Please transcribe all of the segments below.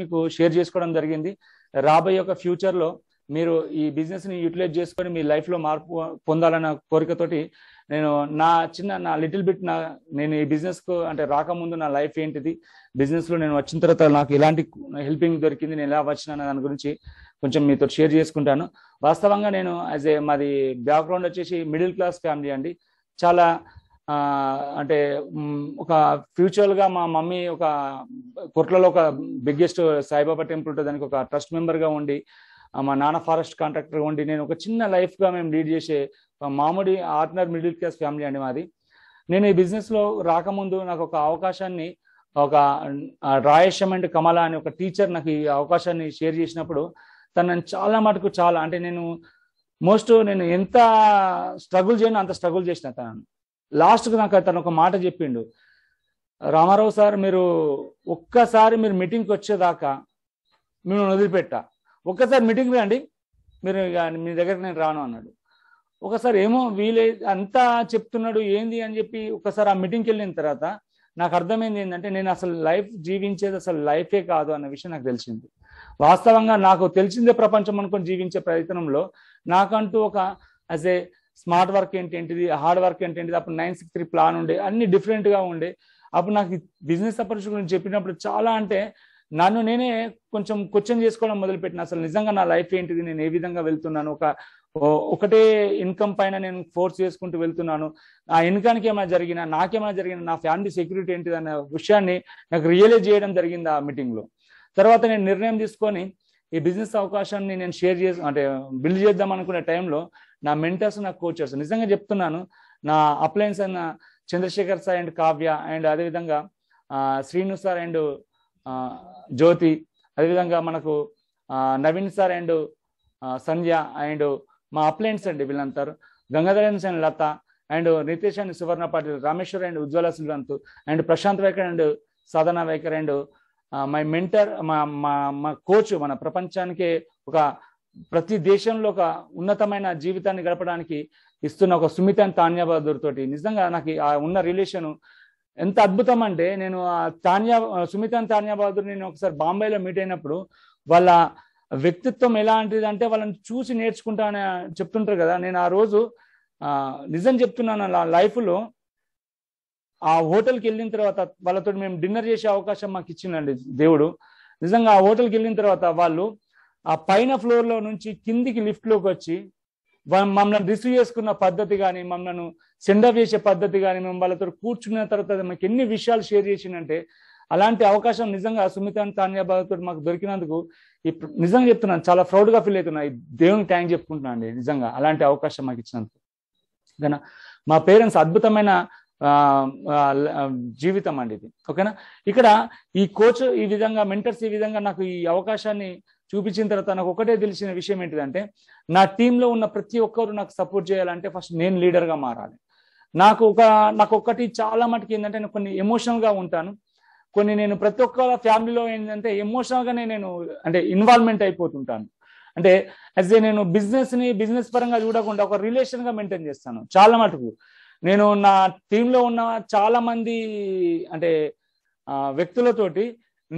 మీకు షేర్ చేసుకోవడం జరిగింది రాబోయే యొక్క ఫ్యూచర్లో మీరు ఈ బిజినెస్ని యూటిలైజ్ చేసుకొని మీ లైఫ్లో మార్పు పొందాలన్న కోరికతోటి నేను నా చిన్న నా లిటిల్ బిట్ నా నేను ఈ బిజినెస్కు అంటే రాకముందు నా లైఫ్ ఏంటిది బిజినెస్లో నేను వచ్చిన తర్వాత నాకు ఎలాంటి హెల్పింగ్ దొరికింది నేను ఎలా వచ్చిన దాని గురించి కొంచెం మీతో షేర్ చేసుకుంటాను వాస్తవంగా నేను యాజ్ ఏ మాది బ్యాక్గ్రౌండ్ వచ్చేసి మిడిల్ క్లాస్ ఫ్యామిలీ అండి చాలా అంటే ఒక ఫ్యూచర్ గా మా మమ్మీ ఒక కుట్లలో ఒక బిగ్గెస్ట్ సాయిబాబా టెంపుల్ దానికి ఒక ట్రస్ట్ మెంబర్ గా ఉండి మా నాన్న ఫారెస్ట్ కాంట్రాక్టర్ ఉండి నేను ఒక చిన్న లైఫ్ గా మేము లీడ్ చేసే మామూడి ఆర్డినర్ మిడిల్ క్లాస్ ఫ్యామిలీ అండి మాది నేను ఈ బిజినెస్ లో రాకముందు నాకు ఒక అవకాశాన్ని ఒక రాయేశం అండ్ కమల అని ఒక టీచర్ నాకు ఈ అవకాశాన్ని షేర్ చేసినప్పుడు తను నన్ను చాలా మటుకు చాలా అంటే నేను మోస్ట్ నేను ఎంత స్ట్రగుల్ చేయను అంత స్ట్రగుల్ చేసిన తనను లాస్ట్కు నాకు తను ఒక మాట చెప్పిండు రామారావు సార్ మీరు ఒక్కసారి మీరు మీటింగ్కి వచ్చేదాకా మేము వదిలిపెట్టా ఒక్కసారి మీటింగ్ రండి మీరు మీ దగ్గర నేను రాను అన్నాడు ఒకసారి ఏమో వీలే అంతా చెప్తున్నాడు ఏంది అని చెప్పి ఒకసారి ఆ మీటింగ్కి వెళ్ళిన తర్వాత నాకు అర్థమైంది ఏంటంటే నేను అసలు లైఫ్ జీవించేది అసలు లైఫే కాదు అన్న విషయం నాకు తెలిసింది వాస్తవంగా నాకు తెలిసిందే ప్రపంచం అనుకొని జీవించే ప్రయత్నంలో నాకంటూ ఒక యాజ్ ఏ స్మార్ట్ వర్క్ ఏంటి ఏంటిది హార్డ్ వర్క్ ఏంటి ఏంటిది అప్పుడు నైన్ సిక్స్ త్రీ ప్లాన్ ఉండే అన్ని డిఫరెంట్గా ఉండే అప్పుడు నాకు బిజినెస్ అపర్చునిటీ గురించి చెప్పినప్పుడు చాలా అంటే నన్ను నేనే కొంచెం క్వశ్చన్ చేసుకోవడం మొదలుపెట్టిన అసలు నిజంగా నా లైఫ్ ఏంటిది నేను ఏ విధంగా వెళ్తున్నాను ఒక ఒకటే ఇన్కమ్ పైన నేను ఫోర్స్ చేసుకుంటూ వెళ్తున్నాను ఆ ఇన్కానికి ఏమైనా జరిగినా నాకేమైనా జరిగినా నా ఫ్యామిలీ సెక్యూరిటీ ఏంటిది అనే విషయాన్ని నాకు రియలైజ్ చేయడం జరిగింది ఆ మీటింగ్లో తర్వాత నేను నిర్ణయం తీసుకొని ఈ బిజినెస్ అవకాశాన్ని నేను షేర్ చేసి అంటే బిల్డ్ చేద్దాం అనుకునే టైంలో నా మెంటర్స్ నా కోచర్స్ నిజంగా చెప్తున్నాను నా అప్లయన్స్ అన్న Chandrasekhar sir and Kavya and అదేవిధంగా శ్రీను సార్ అండ్ జ్యోతి అదేవిధంగా మనకు Naveen sir and Sandhya and మా అప్లయన్స్ అండి వీళ్ళంతారు గంగాధరన్స్ and Latha and Nitesh and Suvarna Patil Rameshwar and Ujwala Srikanth and Prashanth Vaikhar and Sadhana Vaikhar and my mentor మా మా మా కోచ్ మన ప్రపంచానికే ఒక ప్రతి దేశంలో ఒక ఉన్నతమైన జీవితాన్ని గడపడానికి ఇస్తున్న ఒక సుమితన్ తాన్యాబహదూర్ తోటి నిజంగా నాకు ఆ ఉన్న రిలేషన్ ఎంత అద్భుతం అంటే నేను ఆ తాన్యా సుమితన్ తాన్యాబహదూర్ నేను ఒకసారి బాంబేలో మీట్ అయినప్పుడు వాళ్ళ వ్యక్తిత్వం ఎలాంటిది అంటే వాళ్ళని చూసి నేర్చుకుంటా అని చెప్తుంటారు కదా నేను ఆ రోజు నిజం చెప్తున్నాను లైఫ్లో ఆ హోటల్కి వెళ్ళిన తర్వాత వాళ్ళతో మేము డిన్నర్ చేసే అవకాశం మాకు ఇచ్చిందండి దేవుడు నిజంగా ఆ హోటల్కి వెళ్ళిన తర్వాత వాళ్ళు ఆ పైన ఫ్లోర్లో నుంచి కిందికి లిఫ్ట్లోకి వచ్చి మమ్మల్ని రిసీవ్ చేసుకున్న పద్ధతి కానీ మమ్మల్ని సెండ్ ఆఫ్ చేసే పద్ధతి కానీ మేము వాళ్ళతో కూర్చున్న తర్వాత మాకు ఎన్ని విషయాలు షేర్ చేసిందంటే అలాంటి అవకాశం నిజంగా సుమిత తాన్యాబాద్తో మాకు దొరికినందుకు ఇప్పుడు నిజంగా చెప్తున్నాను చాలా ప్రౌడ్గా ఫీల్ అవుతున్నాను దేవునికి థ్యాంక్ చెప్పుకుంటున్నాను అండి నిజంగా అలాంటి అవకాశం మాకు ఇచ్చినందుకు ఓకేనా మా పేరెంట్స్ అద్భుతమైన జీవితం అండి ఇది ఓకేనా ఇక్కడ ఈ కోచ్ ఈ విధంగా మెంటర్స్ ఈ విధంగా నాకు ఈ అవకాశాన్ని చూపించిన తర్వాత నాకు ఒకటే తెలిసిన విషయం ఏంటిదంటే నా టీంలో ఉన్న ప్రతి ఒక్కరు నాకు సపోర్ట్ చేయాలంటే ఫస్ట్ నేను లీడర్గా మారాలి నాకు ఒక నాకు ఒకటి చాలా మటుకు ఏంటంటే నేను కొన్ని ఎమోషనల్గా ఉంటాను కొన్ని నేను ప్రతి ఒక్కళ్ళ ఫ్యామిలీలో ఏంటంటే ఎమోషనల్గానే నేను అంటే ఇన్వాల్వ్మెంట్ అయిపోతుంటాను అంటే యాజ్ ఏ నేను బిజినెస్ని బిజినెస్ పరంగా చూడకుండా ఒక రిలేషన్గా మెయింటైన్ చేస్తాను చాలా మటుకు నేను నా టీంలో ఉన్న చాలా మంది అంటే వ్యక్తులతోటి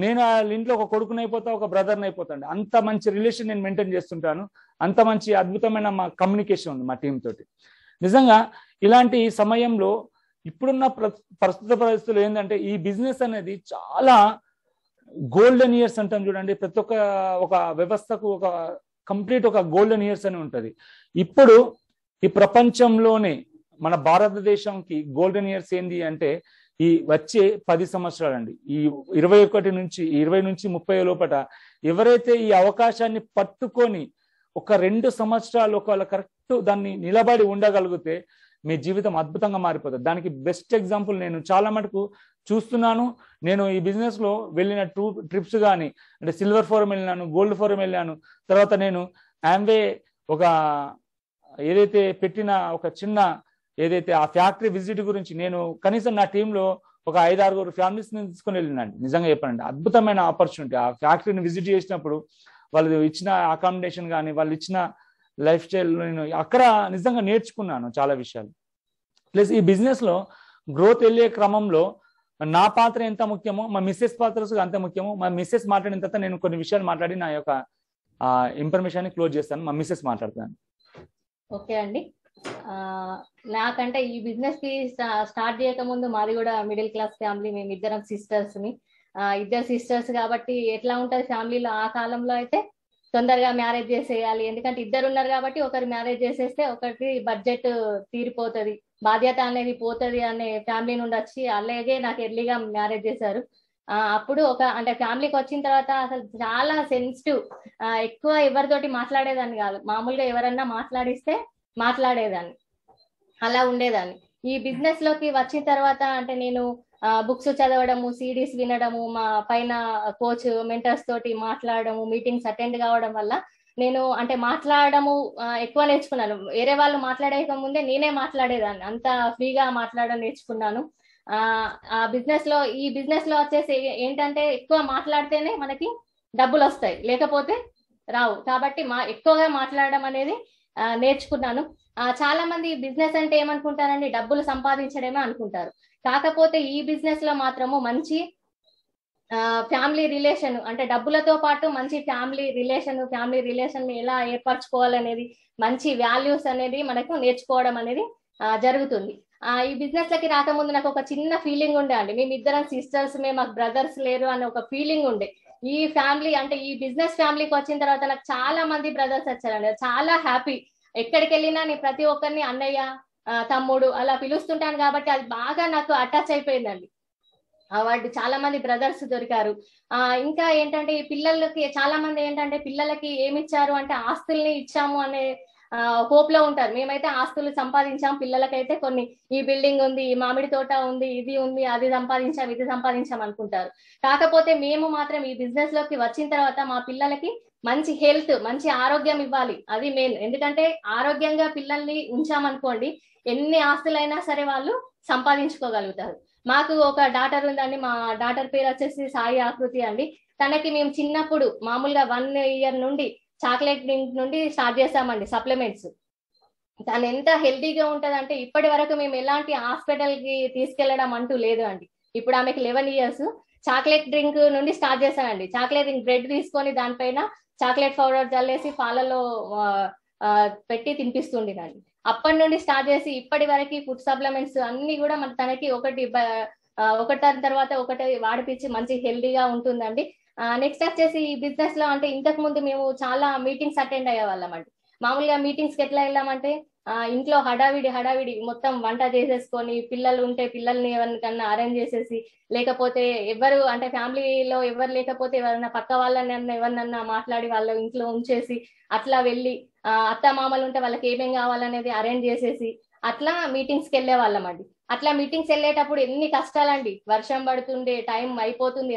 నేను వాళ్ళ ఇంట్లో ఒక కొడుకుని అయిపోతా ఒక బ్రదర్ని అయిపోతాను అంత మంచి రిలేషన్ నేను మెయింటైన్ చేస్తుంటాను అంత మంచి అద్భుతమైన మా కమ్యూనికేషన్ ఉంది మా టీం తోటి నిజంగా ఇలాంటి సమయంలో ఇప్పుడున్న ప్రస్తుత పరిస్థితులు ఏంటంటే ఈ బిజినెస్ అనేది చాలా గోల్డెన్ ఇయర్స్ అంటాం చూడండి ప్రతి ఒక్క ఒక వ్యవస్థకు ఒక కంప్లీట్ ఒక గోల్డెన్ ఇయర్స్ అని ఉంటుంది ఇప్పుడు ఈ ప్రపంచంలోనే మన భారతదేశంకి గోల్డెన్ ఇయర్స్ ఏంది అంటే ఈ వచ్చే పది సంవత్సరాలు అండి ఈ ఇరవై ఒకటి నుంచి ఇరవై నుంచి ముప్పై లోపట ఎవరైతే ఈ అవకాశాన్ని పట్టుకొని ఒక రెండు సంవత్సరాలు ఒకవేళ కరెక్ట్ దాన్ని నిలబడి ఉండగలిగితే మీ జీవితం అద్భుతంగా మారిపోతుంది దానికి బెస్ట్ ఎగ్జాంపుల్ నేను చాలా మటుకు చూస్తున్నాను నేను ఈ బిజినెస్లో వెళ్ళిన టూ ట్రిప్స్ కానీ అంటే సిల్వర్ ఫోరం వెళ్ళినాను గోల్డ్ ఫోరం వెళ్ళాను తర్వాత నేను ఆమ్వే ఒక ఏదైతే పెట్టిన ఒక చిన్న ఏదైతే ఆ ఫ్యాక్టరీ విజిట్ గురించి నేను కనీసం నా టీంలో ఒక ఐదు ఆరుగురు ఫ్యామిలీస్ తీసుకుని వెళ్ళినండి నిజంగా చెప్పానండి అద్భుతమైన ఆపర్చునిటీ ఆ ఫ్యాక్టరీని విజిట్ చేసినప్పుడు వాళ్ళు ఇచ్చిన అకామిడేషన్ కానీ వాళ్ళు ఇచ్చిన లైఫ్ స్టైల్ నేను అక్కడ నిజంగా నేర్చుకున్నాను చాలా విషయాలు ప్లస్ ఈ బిజినెస్లో గ్రోత్ వెళ్ళే క్రమంలో నా పాత్ర ఎంత ముఖ్యమో మా మిస్సెస్ పాత్ర అంత ముఖ్యమో మా మిస్సెస్ మాట్లాడిన తర్వాత నేను కొన్ని విషయాలు మాట్లాడి నా యొక్క ఇన్ఫర్మేషన్ క్లోజ్ చేస్తాను మా మిస్సెస్ మాట్లాడుతాను ఓకే అండి నాకంటే ఈ బిజినెస్ కి స్టార్ట్ చేయక ముందు మాది కూడా మిడిల్ క్లాస్ ఫ్యామిలీ మేము ఇద్దరం సిస్టర్స్ ని ఇద్దరు సిస్టర్స్ కాబట్టి ఎట్లా ఉంటది ఫ్యామిలీలో ఆ కాలంలో అయితే తొందరగా మ్యారేజ్ చేసేయాలి ఎందుకంటే ఇద్దరు ఉన్నారు కాబట్టి ఒకరు మ్యారేజ్ చేసేస్తే ఒకరికి బడ్జెట్ తీరిపోతుంది బాధ్యత అనేది పోతుంది అనే ఫ్యామిలీ నుండి వచ్చి అలాగే నాకు ఎర్లీగా మ్యారేజ్ చేశారు అప్పుడు ఒక అంటే ఫ్యామిలీకి వచ్చిన తర్వాత అసలు చాలా సెన్సిటివ్ ఎక్కువ ఎవరితోటి మాట్లాడేదాన్ని కాదు మామూలుగా ఎవరన్నా మాట్లాడిస్తే మాట్లాడేదాన్ని అలా ఉండేదాన్ని ఈ బిజినెస్ లోకి వచ్చిన తర్వాత అంటే నేను బుక్స్ చదవడము సిడీస్ వినడము మా పైన కోచ్ మెంటర్స్ తోటి మాట్లాడడము మీటింగ్స్ అటెండ్ కావడం వల్ల నేను అంటే మాట్లాడడము ఎక్కువ నేర్చుకున్నాను వేరే వాళ్ళు మాట్లాడేక ముందే నేనే మాట్లాడేదాన్ని అంత ఫ్రీగా మాట్లాడడం నేర్చుకున్నాను ఆ బిజినెస్ లో ఈ బిజినెస్ లో వచ్చేసి ఏంటంటే ఎక్కువ మాట్లాడితేనే మనకి డబ్బులు వస్తాయి లేకపోతే రావు కాబట్టి మా ఎక్కువగా మాట్లాడడం అనేది నేర్చుకున్నాను చాలా మంది బిజినెస్ అంటే ఏమనుకుంటారండి డబ్బులు సంపాదించడమే అనుకుంటారు కాకపోతే ఈ బిజినెస్ లో మాత్రము మంచి ఫ్యామిలీ రిలేషన్ అంటే డబ్బులతో పాటు మంచి ఫ్యామిలీ రిలేషన్ ఫ్యామిలీ రిలేషన్ ఎలా ఏర్పరచుకోవాలనేది మంచి వాల్యూస్ అనేది మనకు నేర్చుకోవడం అనేది జరుగుతుంది ఆ ఈ బిజినెస్ లకి రాకముందు నాకు ఒక చిన్న ఫీలింగ్ ఉండే అండి మేమిద్దరం సిస్టర్స్ మేము మాకు బ్రదర్స్ లేరు అనే ఒక ఫీలింగ్ ఉండే ఈ ఫ్యామిలీ అంటే ఈ బిజినెస్ ఫ్యామిలీకి వచ్చిన తర్వాత నాకు చాలా మంది బ్రదర్స్ వచ్చారండి చాలా హ్యాపీ ఎక్కడికి వెళ్ళినా నేను ప్రతి ఒక్కరిని అన్నయ్య తమ్ముడు అలా పిలుస్తుంటాను కాబట్టి అది బాగా నాకు అటాచ్ అయిపోయిందండి వాళ్ళు చాలా మంది బ్రదర్స్ దొరికారు ఆ ఇంకా ఏంటంటే ఈ పిల్లలకి చాలా మంది ఏంటంటే పిల్లలకి ఏమి ఇచ్చారు అంటే ఆస్తుల్ని ఇచ్చాము అనే హోప్ లో ఉంటారు మేమైతే ఆస్తులు సంపాదించాం పిల్లలకైతే కొన్ని ఈ బిల్డింగ్ ఉంది ఈ మామిడి తోట ఉంది ఇది ఉంది అది సంపాదించాం ఇది సంపాదించాం అనుకుంటారు కాకపోతే మేము మాత్రం ఈ బిజినెస్ లోకి వచ్చిన తర్వాత మా పిల్లలకి మంచి హెల్త్ మంచి ఆరోగ్యం ఇవ్వాలి అది మెయిన్ ఎందుకంటే ఆరోగ్యంగా పిల్లల్ని ఉంచామనుకోండి ఎన్ని ఆస్తులైనా సరే వాళ్ళు సంపాదించుకోగలుగుతారు మాకు ఒక డాటర్ ఉందండి మా డాటర్ పేరు వచ్చేసి సాయి ఆకృతి అండి తనకి మేము చిన్నప్పుడు మామూలుగా వన్ ఇయర్ నుండి చాక్లెట్ డ్రింక్ నుండి స్టార్ట్ చేస్తామండి సప్లిమెంట్స్ దాని ఎంత హెల్తీగా అంటే ఇప్పటి వరకు మేము ఎలాంటి హాస్పిటల్ కి తీసుకెళ్లడం అంటూ లేదు అండి ఇప్పుడు ఆమెకి లెవెన్ ఇయర్స్ చాక్లెట్ డ్రింక్ నుండి స్టార్ట్ చేశానండి చాక్లెట్ డ్రింక్ బ్రెడ్ తీసుకొని దానిపైన చాక్లెట్ పౌడర్ చల్లేసి పాలలో పెట్టి తినిపిస్తుంది అండి అప్పటి నుండి స్టార్ట్ చేసి ఇప్పటి వరకు ఫుడ్ సప్లిమెంట్స్ అన్ని కూడా మన తనకి ఒకటి ఒకటి తర్వాత ఒకటి వాడిపించి మంచి హెల్దీగా ఉంటుందండి నెక్స్ట్ వచ్చేసి బిజినెస్ లో అంటే ఇంతకు ముందు మేము చాలా మీటింగ్స్ అటెండ్ అయ్యే వాళ్ళం అండి మామూలుగా మీటింగ్స్ కి ఎట్లా వెళ్ళామంటే ఇంట్లో హడావిడి హడావిడి మొత్తం వంట చేసేసుకొని పిల్లలు ఉంటే పిల్లల్ని ఎవరికన్నా అరేంజ్ చేసేసి లేకపోతే ఎవరు అంటే ఫ్యామిలీలో ఎవరు లేకపోతే ఎవరన్నా పక్క వాళ్ళని ఎవరినన్నా మాట్లాడి వాళ్ళ ఇంట్లో ఉంచేసి అట్లా వెళ్ళి అత్త మామలు ఉంటే వాళ్ళకి ఏమేం కావాలనేది అరేంజ్ చేసేసి అట్లా మీటింగ్స్ కి వెళ్ళే వాళ్ళం అండి అట్లా మీటింగ్స్ వెళ్ళేటప్పుడు ఎన్ని కష్టాలండి వర్షం పడుతుండే టైం అయిపోతుంది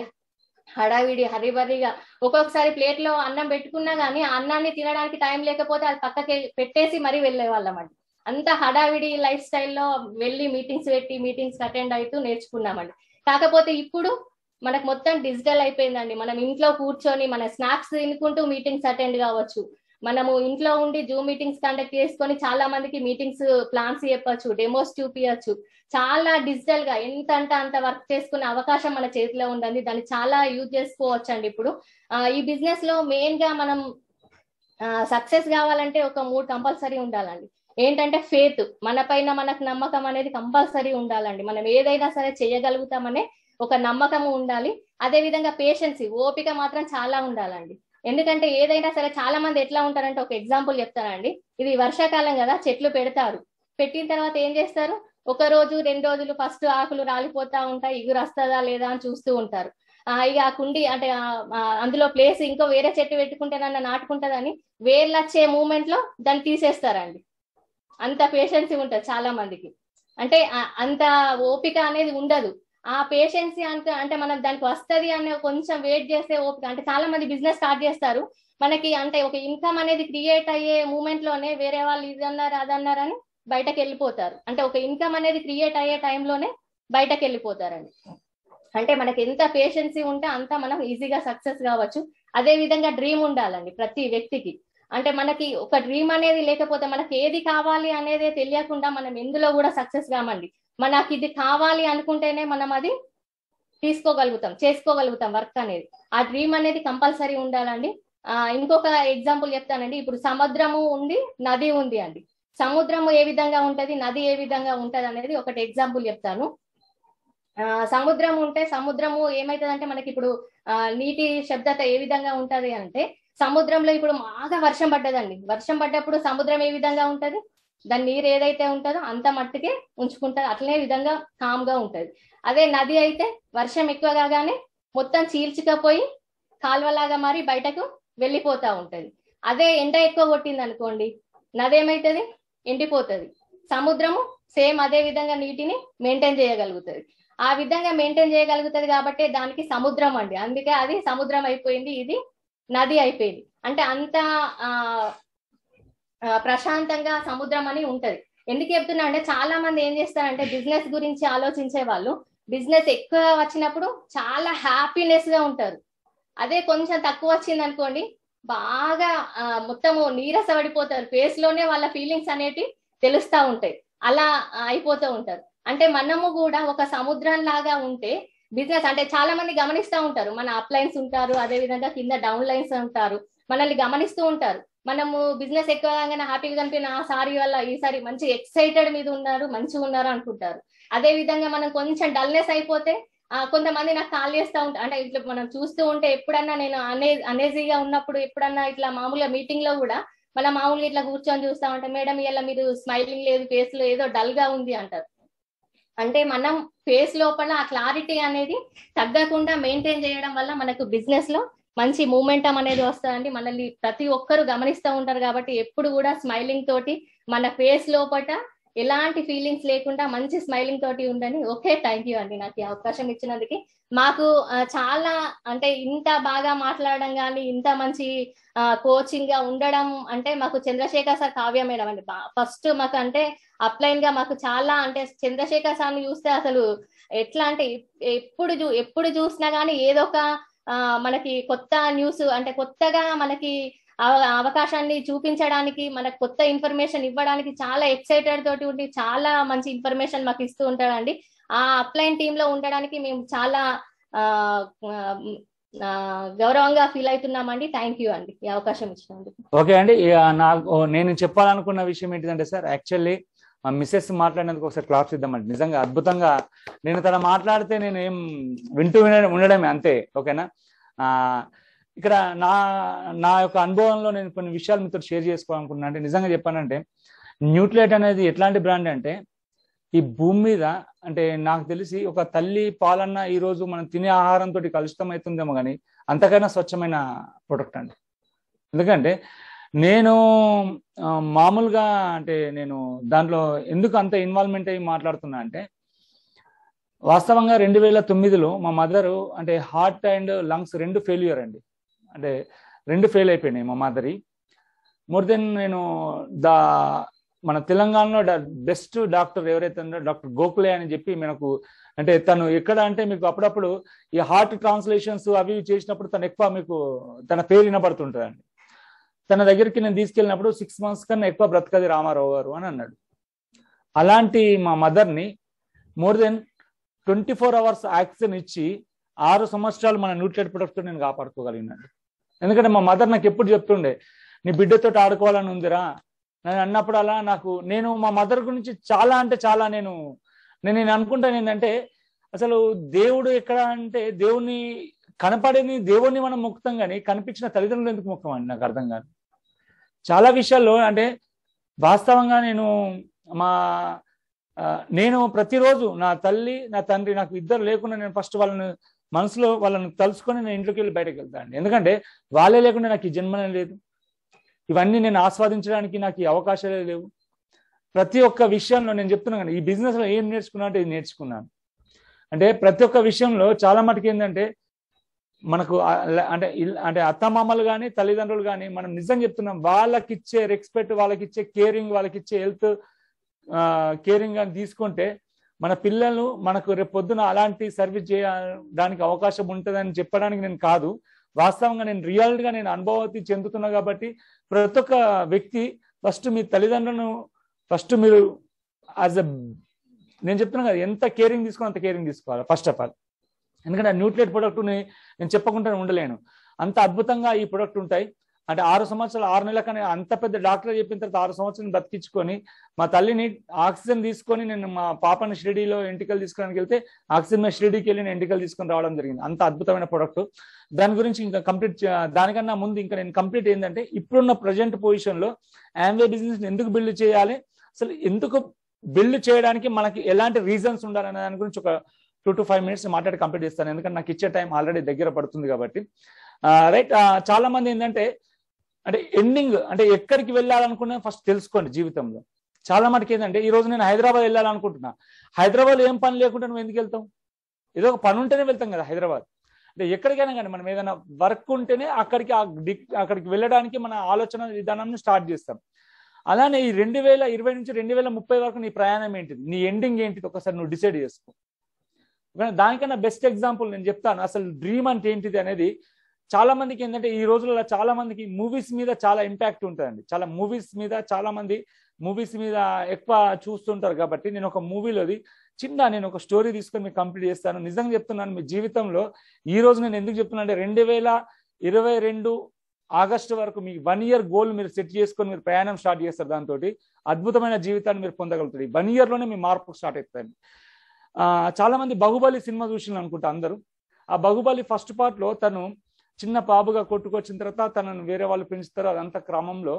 హడావిడి హరిబరిగా ఒక్కొక్కసారి ప్లేట్ లో అన్నం పెట్టుకున్నా గానీ అన్నాన్ని తినడానికి టైం లేకపోతే అది పక్కకి పెట్టేసి మరీ వెళ్ళే వాళ్ళం అండి అంత హడావిడి లైఫ్ స్టైల్లో వెళ్ళి మీటింగ్స్ పెట్టి మీటింగ్స్ అటెండ్ అవుతూ నేర్చుకున్నామండి కాకపోతే ఇప్పుడు మనకు మొత్తం డిజిటల్ అయిపోయిందండి మనం ఇంట్లో కూర్చొని మన స్నాప్స్ తినుకుంటూ మీటింగ్స్ అటెండ్ కావచ్చు మనము ఇంట్లో ఉండి జూమ్ మీటింగ్స్ కండక్ట్ చేసుకొని చాలా మందికి మీటింగ్స్ ప్లాన్స్ చెప్పచ్చు డెమోస్ చూపించచ్చు చాలా డిజిటల్ గా ఎంత అంట అంత వర్క్ చేసుకునే అవకాశం మన చేతిలో ఉందండి దాన్ని చాలా యూజ్ చేసుకోవచ్చు అండి ఇప్పుడు ఈ బిజినెస్ లో మెయిన్ గా మనం సక్సెస్ కావాలంటే ఒక మూడు కంపల్సరీ ఉండాలండి ఏంటంటే ఫేత్ మన పైన మనకు నమ్మకం అనేది కంపల్సరీ ఉండాలండి మనం ఏదైనా సరే చేయగలుగుతామనే ఒక నమ్మకం ఉండాలి అదే విధంగా పేషెన్సీ ఓపిక మాత్రం చాలా ఉండాలండి ఎందుకంటే ఏదైనా సరే చాలా మంది ఎట్లా ఉంటారంటే ఒక ఎగ్జాంపుల్ చెప్తానండి ఇది వర్షాకాలం కదా చెట్లు పెడతారు పెట్టిన తర్వాత ఏం చేస్తారు ఒక రోజు రెండు రోజులు ఫస్ట్ ఆకులు రాలిపోతా ఉంటాయి ఇగురు వస్తుందా లేదా అని చూస్తూ ఉంటారు ఆ ఇక ఆ కుండి అంటే అందులో ప్లేస్ ఇంకో వేరే చెట్టు పెట్టుకుంటే నన్ను నాటుకుంటదని వేర్లు వచ్చే మూమెంట్ లో దాన్ని తీసేస్తారండి అంత పేషెన్సీ ఉంటుంది చాలా మందికి అంటే అంత ఓపిక అనేది ఉండదు ఆ పేషెన్సీ అంటే అంటే మనం దానికి వస్తుంది అని కొంచెం వెయిట్ చేస్తే ఓపిక అంటే చాలా మంది బిజినెస్ స్టార్ట్ చేస్తారు మనకి అంటే ఒక ఇన్కమ్ అనేది క్రియేట్ అయ్యే మూమెంట్ లోనే వేరే వాళ్ళు ఇది అన్నారు అదన్నారని బయటకు వెళ్ళిపోతారు అంటే ఒక ఇన్కమ్ అనేది క్రియేట్ అయ్యే టైంలోనే బయటకు వెళ్ళిపోతారండి అంటే మనకి ఎంత పేషెన్సీ ఉంటే అంత మనం ఈజీగా సక్సెస్ కావచ్చు అదే విధంగా డ్రీమ్ ఉండాలండి ప్రతి వ్యక్తికి అంటే మనకి ఒక డ్రీమ్ అనేది లేకపోతే మనకి ఏది కావాలి అనేది తెలియకుండా మనం ఎందులో కూడా సక్సెస్ కామండి మనకి ఇది కావాలి అనుకుంటేనే మనం అది తీసుకోగలుగుతాం చేసుకోగలుగుతాం వర్క్ అనేది ఆ డ్రీమ్ అనేది కంపల్సరీ ఉండాలండి ఇంకొక ఎగ్జాంపుల్ చెప్తానండి ఇప్పుడు సముద్రము ఉంది నది ఉంది అండి సముద్రము ఏ విధంగా ఉంటది నది ఏ విధంగా ఉంటది అనేది ఒకటి ఎగ్జాంపుల్ చెప్తాను ఆ సముద్రం ఉంటే సముద్రము ఏమైతుందంటే మనకి ఇప్పుడు నీటి శబ్దత ఏ విధంగా ఉంటది అంటే సముద్రంలో ఇప్పుడు బాగా వర్షం పడ్డదండి వర్షం పడ్డప్పుడు సముద్రం ఏ విధంగా ఉంటది దాని నీరు ఏదైతే ఉంటుందో అంత మట్టుకే ఉంచుకుంటారు అట్లనే విధంగా గా ఉంటుంది అదే నది అయితే వర్షం ఎక్కువ కాగానే మొత్తం చీల్చుకపోయి కాల్వలాగా మారి బయటకు వెళ్ళిపోతా ఉంటుంది అదే ఎండ ఎక్కువ కొట్టింది అనుకోండి నది ఏమవుతుంది ఎండిపోతుంది సముద్రము సేమ్ అదే విధంగా నీటిని మెయింటైన్ చేయగలుగుతుంది ఆ విధంగా మెయింటైన్ చేయగలుగుతుంది కాబట్టి దానికి సముద్రం అండి అందుకే అది సముద్రం అయిపోయింది ఇది నది అయిపోయింది అంటే అంత ప్రశాంతంగా సముద్రం అని ఉంటది ఎందుకు చెప్తున్నా అంటే చాలా మంది ఏం చేస్తారంటే బిజినెస్ గురించి ఆలోచించే వాళ్ళు బిజినెస్ ఎక్కువ వచ్చినప్పుడు చాలా హ్యాపీనెస్ గా ఉంటారు అదే కొంచెం తక్కువ వచ్చింది అనుకోండి బాగా మొత్తము నీరస పడిపోతారు ఫేస్ లోనే వాళ్ళ ఫీలింగ్స్ అనేటి తెలుస్తా ఉంటాయి అలా అయిపోతూ ఉంటారు అంటే మనము కూడా ఒక సముద్రం లాగా ఉంటే బిజినెస్ అంటే చాలా మంది గమనిస్తూ ఉంటారు మన అప్ లైన్స్ ఉంటారు అదే విధంగా కింద డౌన్ లైన్స్ ఉంటారు మనల్ని గమనిస్తూ ఉంటారు మనము బిజినెస్ ఎక్కువ కాగానే హ్యాపీగా కనిపిన ఆ సారీ వల్ల ఈసారి మంచి ఎక్సైటెడ్ మీద ఉన్నారు మంచిగా ఉన్నారు అనుకుంటారు అదే విధంగా మనం కొంచెం డల్నెస్ అయిపోతే కొంతమంది నాకు కాల్ చేస్తూ ఉంటా అంటే ఇట్లా మనం చూస్తూ ఉంటే ఎప్పుడన్నా నేను అనే అనేజీగా ఉన్నప్పుడు ఎప్పుడన్నా ఇట్లా మామూలుగా మీటింగ్ లో కూడా మన మామూలుగా ఇట్లా కూర్చొని చూస్తా ఉంటాం మేడం ఇలా మీరు స్మైలింగ్ లేదు ఫేస్ లో ఏదో డల్ గా ఉంది అంటారు అంటే మనం ఫేస్ లోపల ఆ క్లారిటీ అనేది తగ్గకుండా మెయింటైన్ చేయడం వల్ల మనకు బిజినెస్ లో మంచి మూమెంటం అనేది వస్తుందండి మనల్ని ప్రతి ఒక్కరు గమనిస్తూ ఉంటారు కాబట్టి ఎప్పుడు కూడా స్మైలింగ్ తోటి మన ఫేస్ లోపట ఎలాంటి ఫీలింగ్స్ లేకుండా మంచి స్మైలింగ్ తోటి ఉండని ఓకే థ్యాంక్ యూ అండి నాకు ఈ అవకాశం ఇచ్చినందుకు మాకు చాలా అంటే ఇంత బాగా మాట్లాడడం కానీ ఇంత మంచి కోచింగ్ గా ఉండడం అంటే మాకు చంద్రశేఖర్ సార్ కావ్య మేడం అండి ఫస్ట్ మాకు అంటే అప్లైన్ గా మాకు చాలా అంటే చంద్రశేఖర్ సార్ని చూస్తే అసలు ఎట్లా అంటే ఎప్పుడు చూ ఎప్పుడు చూసినా కానీ ఏదో ఒక మనకి కొత్త న్యూస్ అంటే కొత్తగా మనకి అవకాశాన్ని చూపించడానికి మనకు కొత్త ఇన్ఫర్మేషన్ ఇవ్వడానికి చాలా ఎక్సైటెడ్ తోటి ఉండి చాలా మంచి ఇన్ఫర్మేషన్ మాకు ఇస్తూ ఉంటాడండి ఆ అప్లైన్ టీమ్ లో ఉండడానికి మేము చాలా గౌరవంగా ఫీల్ అవుతున్నామండి థ్యాంక్ యూ అండి ఈ అవకాశం ఇచ్చినందుకు ఓకే అండి నాకు నేను చెప్పాలనుకున్న విషయం ఏంటిదంటే సార్ యాక్చువల్లీ మా మిస్సెస్ మాట్లాడినందుకు ఒకసారి క్లాప్స్ ఇద్దామండి నిజంగా అద్భుతంగా నేను తన మాట్లాడితే నేను ఏం వింటూ ఉండడమే అంతే ఓకేనా ఇక్కడ నా నా యొక్క అనుభవంలో నేను కొన్ని విషయాలు మీతో షేర్ చేసుకోవాలనుకుంటున్నాను అంటే నిజంగా చెప్పానంటే న్యూట్లైట్ అనేది ఎట్లాంటి బ్రాండ్ అంటే ఈ భూమి మీద అంటే నాకు తెలిసి ఒక తల్లి పాలన్న ఈ రోజు మనం తినే ఆహారంతో కలుషితం అవుతుందేమో కానీ అంతకైనా స్వచ్ఛమైన ప్రొడక్ట్ అండి ఎందుకంటే నేను మామూలుగా అంటే నేను దాంట్లో ఎందుకు అంత ఇన్వాల్వ్మెంట్ అయ్యి మాట్లాడుతున్నా అంటే వాస్తవంగా రెండు వేల తొమ్మిదిలో మా మదరు అంటే హార్ట్ అండ్ లంగ్స్ రెండు ఫెయిల్యూర్ అండి అంటే రెండు ఫెయిల్ అయిపోయినాయి మా మదరి మోర్ దెన్ నేను దా మన తెలంగాణలో బెస్ట్ డాక్టర్ ఎవరైతే ఉందో డాక్టర్ గోఖలే అని చెప్పి మనకు అంటే తను ఎక్కడ అంటే మీకు అప్పుడప్పుడు ఈ హార్ట్ ట్రాన్స్లేషన్స్ అవి చేసినప్పుడు తను ఎక్కువ మీకు తన పేరు అండి తన దగ్గరికి నేను తీసుకెళ్ళినప్పుడు సిక్స్ మంత్స్ కన్నా ఎక్కువ బ్రతకది రామారావు గారు అని అన్నాడు అలాంటి మా మదర్ని more than twenty four hours oxygen ఇచ్చి ఆరు సంవత్సరాలు మన న్యూట్రేట్ ప్రొడక్ట్తో నేను కాపాడుకోగలిగినాడు ఎందుకంటే మా మదర్ నాకు ఎప్పుడు చెప్తుండే నీ బిడ్డతో ఆడుకోవాలని ఉందిరా నేను అన్నప్పుడు అలా నాకు నేను మా మదర్ గురించి చాలా అంటే చాలా నేను నేను నేను అనుకుంటాను ఏంటంటే అసలు దేవుడు ఎక్కడ అంటే దేవుని కనపడేది దేవుణ్ణి మనం ముక్తం కానీ కనిపించిన తల్లిదండ్రులు ఎందుకు ముఖ్యం అండి నాకు అర్థం కాదు చాలా విషయాల్లో అంటే వాస్తవంగా నేను మా నేను ప్రతిరోజు నా తల్లి నా తండ్రి నాకు ఇద్దరు లేకుండా నేను ఫస్ట్ వాళ్ళని మనసులో వాళ్ళని తలుచుకొని నేను ఇంట్లోకి వెళ్ళి బయటకు వెళ్తాను ఎందుకంటే వాళ్ళే లేకుండా నాకు ఈ జన్మనే లేదు ఇవన్నీ నేను ఆస్వాదించడానికి నాకు ఈ అవకాశాలే లేవు ప్రతి ఒక్క విషయంలో నేను చెప్తున్నా కానీ ఈ బిజినెస్లో ఏం నేర్చుకున్నా అంటే ఇది నేర్చుకున్నాను అంటే ప్రతి ఒక్క విషయంలో చాలా మటుకు ఏంటంటే మనకు అంటే అంటే అత్తమామలు కానీ తల్లిదండ్రులు కానీ మనం నిజం చెప్తున్నాం వాళ్ళకిచ్చే రెస్పెక్ట్ వాళ్ళకి ఇచ్చే కేరింగ్ వాళ్ళకి ఇచ్చే హెల్త్ కేరింగ్ అని తీసుకుంటే మన పిల్లలు మనకు రేపు పొద్దున అలాంటి సర్వీస్ చేయడానికి అవకాశం ఉంటుందని చెప్పడానికి నేను కాదు వాస్తవంగా నేను రియల్గా నేను అనుభవతి చెందుతున్నా కాబట్టి ప్రతి ఒక్క వ్యక్తి ఫస్ట్ మీ తల్లిదండ్రులను ఫస్ట్ మీరు యాజ్ అ నేను చెప్తున్నాను కదా ఎంత కేరింగ్ తీసుకోవాలి అంత కేరింగ్ తీసుకోవాలి ఫస్ట్ ఆఫ్ ఆల్ ఎందుకంటే న్యూట్లేట్ ప్రొడక్ట్ని నేను చెప్పకుండా ఉండలేను అంత అద్భుతంగా ఈ ప్రొడక్ట్ ఉంటాయి అంటే ఆరు సంవత్సరాలు ఆరు నెలల కన్నా అంత పెద్ద డాక్టర్ చెప్పిన తర్వాత ఆరు సంవత్సరాలు బతికించుకొని మా తల్లిని ఆక్సిజన్ తీసుకొని నేను మా పాపని షిరిడీలో ఎంటికలు తీసుకోవడానికి వెళ్తే ఆక్సిజన్ మీద షిరిడీకి వెళ్ళి ఎంటికలు తీసుకొని రావడం జరిగింది అంత అద్భుతమైన ప్రొడక్ట్ దాని గురించి ఇంకా కంప్లీట్ దానికన్నా ముందు ఇంకా నేను కంప్లీట్ ఏంటంటే ఇప్పుడున్న ప్రజెంట్ పొజిషన్లో ఆమ్వే బిజినెస్ ఎందుకు బిల్డ్ చేయాలి అసలు ఎందుకు బిల్డ్ చేయడానికి మనకి ఎలాంటి రీజన్స్ ఉండాలనే దాని గురించి ఒక టూ టు ఫైవ్ మినిట్స్ మాట్లాడి కంప్లీట్ చేస్తాను ఎందుకంటే నాకు ఇచ్చే టైం ఆల్రెడీ దగ్గర పడుతుంది కాబట్టి రైట్ చాలా మంది ఏంటంటే అంటే ఎండింగ్ అంటే ఎక్కడికి వెళ్ళాలనుకున్నా ఫస్ట్ తెలుసుకోండి జీవితంలో చాలా మటుకు ఏంటంటే ఈ రోజు నేను హైదరాబాద్ వెళ్ళాలనుకుంటున్నా హైదరాబాద్ ఏం పని లేకుండా నువ్వు ఎందుకు వెళ్తావు ఏదో ఒక పని ఉంటేనే వెళ్తాం కదా హైదరాబాద్ అంటే ఎక్కడికైనా కానీ మనం ఏదైనా వర్క్ ఉంటేనే అక్కడికి అక్కడికి వెళ్ళడానికి మన ఆలోచన విధానం స్టార్ట్ చేస్తాం అలానే ఈ రెండు వేల ఇరవై నుంచి రెండు వేల ముప్పై వరకు నీ ప్రయాణం ఏంటిది నీ ఎండింగ్ ఏంటిది ఒకసారి నువ్వు డిసైడ్ చేసుకో దానికన్నా బెస్ట్ ఎగ్జాంపుల్ నేను చెప్తాను అసలు డ్రీమ్ అంటే ఏంటిది అనేది చాలా మందికి ఏంటంటే ఈ రోజులలో చాలా మందికి మూవీస్ మీద చాలా ఇంపాక్ట్ ఉంటుందండి చాలా మూవీస్ మీద చాలా మంది మూవీస్ మీద ఎక్కువ చూస్తుంటారు కాబట్టి నేను ఒక మూవీలోది చిన్న నేను ఒక స్టోరీ తీసుకొని మీకు కంప్లీట్ చేస్తాను నిజంగా చెప్తున్నాను మీ జీవితంలో ఈ రోజు నేను ఎందుకు చెప్తున్నాను అంటే రెండు వేల ఇరవై రెండు ఆగస్టు వరకు మీ వన్ ఇయర్ గోల్ మీరు సెట్ చేసుకొని మీరు ప్రయాణం స్టార్ట్ చేస్తారు దాంతో అద్భుతమైన జీవితాన్ని మీరు పొందగలుగుతారు వన్ ఇయర్లోనే మీ మార్పు స్టార్ట్ అవుతుంది చాలా మంది బాహుబలి సినిమా చూసిన అనుకుంటా అందరూ ఆ బాహుబలి ఫస్ట్ పార్ట్ లో తను చిన్న పాపుగా కొట్టుకొచ్చిన తర్వాత తనను వేరే వాళ్ళు పెంచుతారు అదంతా క్రమంలో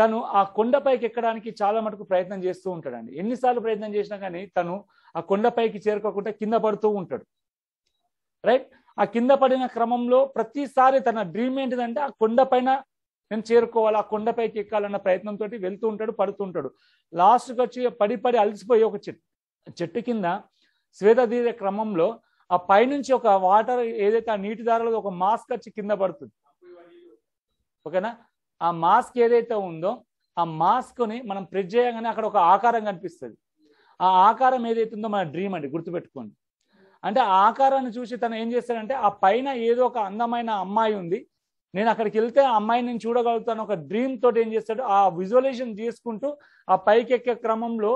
తను ఆ కొండపైకి ఎక్కడానికి చాలా మటుకు ప్రయత్నం చేస్తూ ఉంటాడండి ఎన్నిసార్లు ప్రయత్నం చేసినా కానీ తను ఆ కొండపైకి చేరుకోకుండా కింద పడుతూ ఉంటాడు రైట్ ఆ కింద పడిన క్రమంలో ప్రతిసారి తన డ్రీమ్ ఏంటిదంటే ఆ కొండపైన నేను చేరుకోవాలి ఆ కొండపైకి ఎక్కాలన్న ప్రయత్నంతో వెళ్తూ ఉంటాడు పడుతూ ఉంటాడు లాస్ట్కి వచ్చి పడి పడి అలసిపోయి ఒక చెట్టు చెట్టు కింద స్వేదధీర క్రమంలో ఆ పైనుంచి ఒక వాటర్ ఏదైతే ఆ నీటి దారలో ఒక మాస్క్ వచ్చి కింద పడుతుంది ఓకేనా ఆ మాస్క్ ఏదైతే ఉందో ఆ మాస్క్ని మనం ప్రెస్ చేయగానే అక్కడ ఒక ఆకారం కనిపిస్తుంది ఆ ఆకారం ఏదైతుందో మన డ్రీమ్ అండి గుర్తుపెట్టుకోండి అంటే ఆ ఆకారాన్ని చూసి తను ఏం చేస్తాడంటే ఆ పైన ఏదో ఒక అందమైన అమ్మాయి ఉంది నేను అక్కడికి వెళ్తే ఆ అమ్మాయిని నేను చూడగలుగుతాను ఒక డ్రీమ్ తోటి ఏం చేస్తాడు ఆ విజువలైజేషన్ తీసుకుంటూ ఆ పైకి ఎక్కే క్రమంలో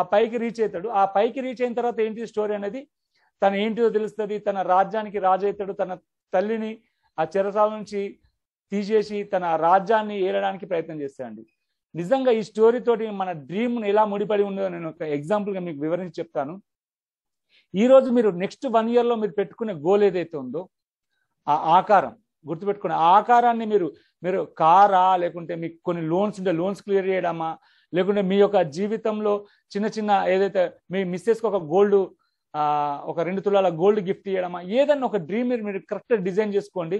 ఆ పైకి రీచ్ అవుతాడు ఆ పైకి రీచ్ అయిన తర్వాత ఏంటి స్టోరీ అనేది తన ఏంటిదో తెలుస్తుంది తన రాజ్యానికి రాజు అవుతాడు తన తల్లిని ఆ చెరసాల నుంచి తీసేసి తన రాజ్యాన్ని ఏలడానికి ప్రయత్నం చేస్తాడు నిజంగా ఈ స్టోరీ తోటి మన డ్రీమ్ను ఎలా ముడిపడి ఉందో నేను ఒక ఎగ్జాంపుల్గా మీకు వివరించి చెప్తాను ఈరోజు మీరు నెక్స్ట్ వన్ ఇయర్లో మీరు పెట్టుకునే గోల్ ఏదైతే ఉందో ఆ ఆకారం గుర్తుపెట్టుకునే ఆకారాన్ని మీరు మీరు కారా లేకుంటే మీకు కొన్ని లోన్స్ ఉంటే లోన్స్ క్లియర్ చేయడమా లేకుంటే మీ యొక్క జీవితంలో చిన్న చిన్న ఏదైతే మీ మిస్సెస్కి ఒక గోల్డ్ ఒక రెండు తులాల గోల్డ్ గిఫ్ట్ ఇవ్వడమా ఏదన్నా ఒక డ్రీమ్ మీరు మీరు కరెక్ట్ డిజైన్ చేసుకోండి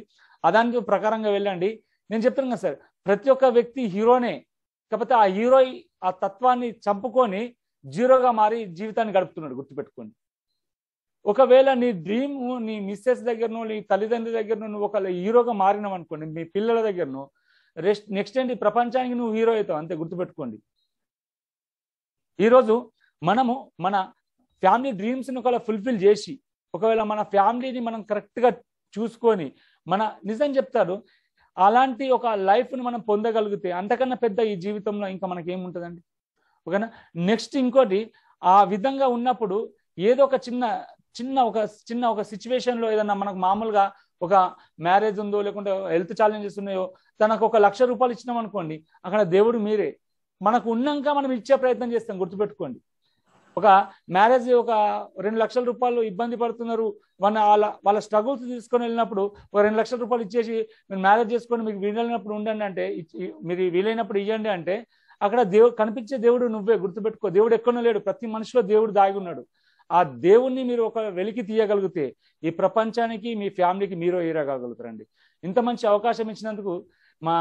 అదానికి ప్రకారంగా వెళ్ళండి నేను చెప్తాను కదా సార్ ప్రతి ఒక్క వ్యక్తి హీరోనే కాకపోతే ఆ హీరో ఆ తత్వాన్ని చంపుకొని జీరోగా మారి జీవితాన్ని గడుపుతున్నాడు గుర్తుపెట్టుకోండి ఒకవేళ నీ డ్రీమ్ నీ మిస్సెస్ దగ్గరను నీ తల్లిదండ్రుల దగ్గరను నువ్వు ఒక హీరోగా మారినావు అనుకోండి మీ పిల్లల దగ్గరను రెస్ట్ నెక్స్ట్ ఏంటి ప్రపంచానికి నువ్వు హీరో అవుతావు అంతే గుర్తుపెట్టుకోండి ఈరోజు మనము మన ఫ్యామిలీ డ్రీమ్స్ను ఒకవేళ ఫుల్ఫిల్ చేసి ఒకవేళ మన ఫ్యామిలీని మనం కరెక్ట్గా చూసుకొని మన నిజం చెప్తారు అలాంటి ఒక లైఫ్ను మనం పొందగలిగితే అంతకన్నా పెద్ద ఈ జీవితంలో ఇంకా మనకి ఏముంటుందండి ఓకేనా నెక్స్ట్ ఇంకోటి ఆ విధంగా ఉన్నప్పుడు ఏదో ఒక చిన్న చిన్న ఒక చిన్న ఒక సిచ్యువేషన్లో ఏదన్నా మనకు మామూలుగా ఒక మ్యారేజ్ ఉందో లేకుంటే హెల్త్ ఛాలెంజెస్ ఉన్నాయో తనకు ఒక లక్ష రూపాయలు ఇచ్చినాం అనుకోండి అక్కడ దేవుడు మీరే మనకు ఉన్నాక మనం ఇచ్చే ప్రయత్నం చేస్తాం గుర్తుపెట్టుకోండి ఒక మ్యారేజ్ ఒక రెండు లక్షల రూపాయలు ఇబ్బంది పడుతున్నారు వాళ్ళ వాళ్ళ వాళ్ళ స్ట్రగుల్స్ తీసుకొని వెళ్ళినప్పుడు ఒక రెండు లక్షల రూపాయలు ఇచ్చేసి మీరు మ్యారేజ్ చేసుకొని మీకు వీలైనప్పుడు ఉండండి అంటే మీరు వీలైనప్పుడు ఇవ్వండి అంటే అక్కడ దేవు కనిపించే దేవుడు నువ్వే గుర్తుపెట్టుకో దేవుడు ఎక్కడో లేడు ప్రతి మనిషిలో దేవుడు దాగి ఉన్నాడు ఆ దేవుణ్ణి మీరు ఒక వెలికి తీయగలిగితే ఈ ప్రపంచానికి మీ ఫ్యామిలీకి మీరు ఇరగలుగుతారండి ఇంత మంచి అవకాశం ఇచ్చినందుకు మా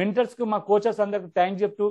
మెంటర్స్కి మా కోచర్స్ అందరికి థ్యాంక్స్ చెప్తూ